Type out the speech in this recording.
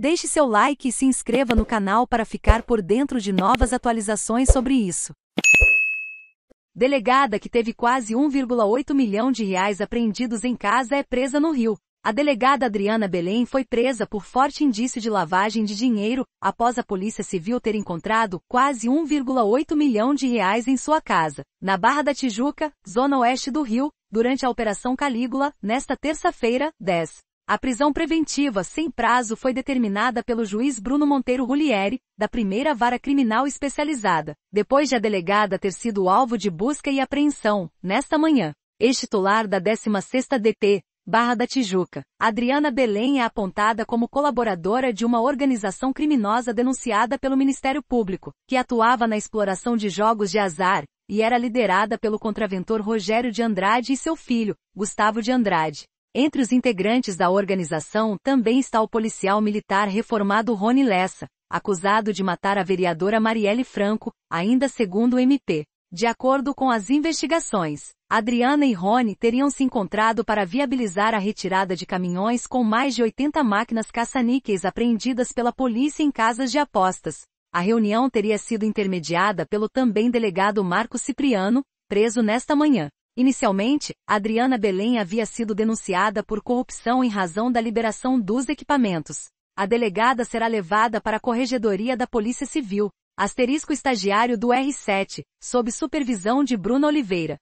Deixe seu like e se inscreva no canal para ficar por dentro de novas atualizações sobre isso. Delegada que teve quase 1,8 milhão de reais apreendidos em casa é presa no Rio. A delegada Adriana Belém foi presa por forte indício de lavagem de dinheiro, após a Polícia Civil ter encontrado quase 1,8 milhão de reais em sua casa, na Barra da Tijuca, zona oeste do Rio, durante a Operação Calígula, nesta terça-feira, 10. A prisão preventiva sem prazo foi determinada pelo juiz Bruno Monteiro Rulieri, da primeira vara criminal especializada, depois de a delegada ter sido alvo de busca e apreensão, nesta manhã. Ex-titular da 16ª DT, Barra da Tijuca, Adriana Belém é apontada como colaboradora de uma organização criminosa denunciada pelo Ministério Público, que atuava na exploração de jogos de azar, e era liderada pelo contraventor Rogério de Andrade e seu filho, Gustavo de Andrade. Entre os integrantes da organização também está o policial militar reformado Rony Lessa, acusado de matar a vereadora Marielle Franco, ainda segundo o MP. De acordo com as investigações, Adriana e Rony teriam se encontrado para viabilizar a retirada de caminhões com mais de 80 máquinas caça-níqueis apreendidas pela polícia em casas de apostas. A reunião teria sido intermediada pelo também delegado Marco Cipriano, preso nesta manhã. Inicialmente, Adriana Belém havia sido denunciada por corrupção em razão da liberação dos equipamentos. A delegada será levada para a Corregedoria da Polícia Civil, asterisco estagiário do R7, sob supervisão de Bruno Oliveira,